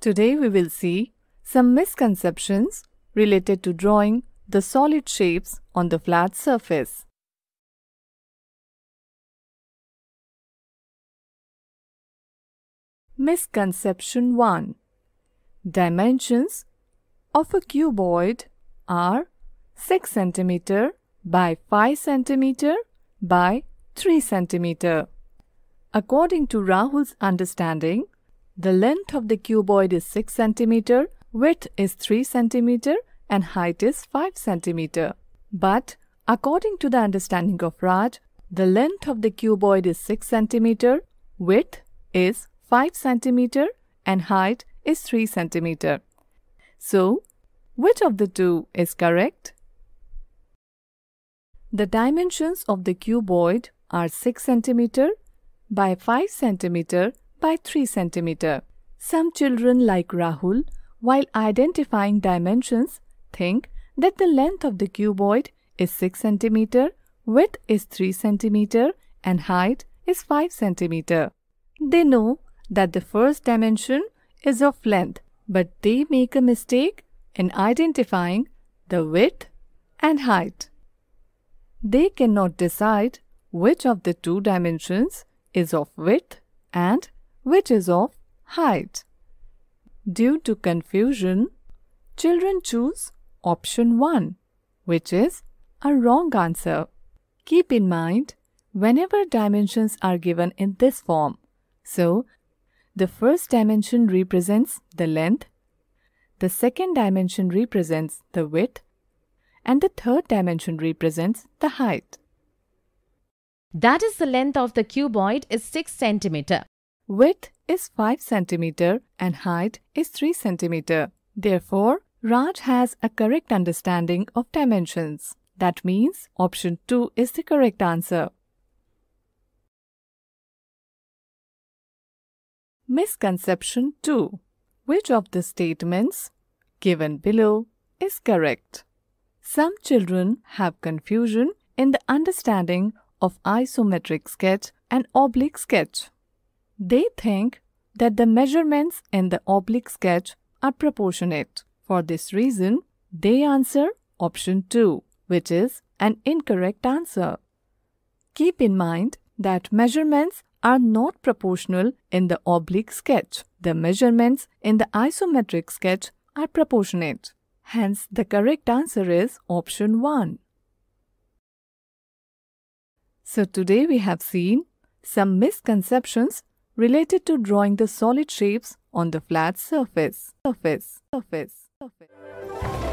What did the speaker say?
Today we will see some misconceptions related to drawing the solid shapes on the flat surface. Misconception 1 Dimensions of a cuboid are 6 cm by 5 cm by 3 cm. According to Rahul's understanding, the length of the cuboid is 6 cm, width is 3 cm, and height is 5 cm. But according to the understanding of Raj, the length of the cuboid is 6 cm, width is 5 cm, and height is 3 cm. So, which of the two is correct? The dimensions of the cuboid are 6 cm by 5 cm by 3 cm. Some children like Rahul, while identifying dimensions, think that the length of the cuboid is 6 cm, width is 3 cm and height is 5 cm. They know that the first dimension is of length, but they make a mistake in identifying the width and height. They cannot decide which of the two dimensions is of width and which is of height. Due to confusion, children choose option 1, which is a wrong answer. Keep in mind, whenever dimensions are given in this form, so the first dimension represents the length, the second dimension represents the width, and the third dimension represents the height. That is the length of the cuboid is 6 centimeter. Width is 5 cm and height is 3 cm. Therefore, Raj has a correct understanding of dimensions. That means option 2 is the correct answer. Misconception 2. Which of the statements given below is correct? Some children have confusion in the understanding of isometric sketch and oblique sketch. They think that the measurements in the oblique sketch are proportionate. For this reason, they answer option 2, which is an incorrect answer. Keep in mind that measurements are not proportional in the oblique sketch. The measurements in the isometric sketch are proportionate. Hence, the correct answer is option 1. So today we have seen some misconceptions related to drawing the solid shapes on the flat surface. surface, surface, surface.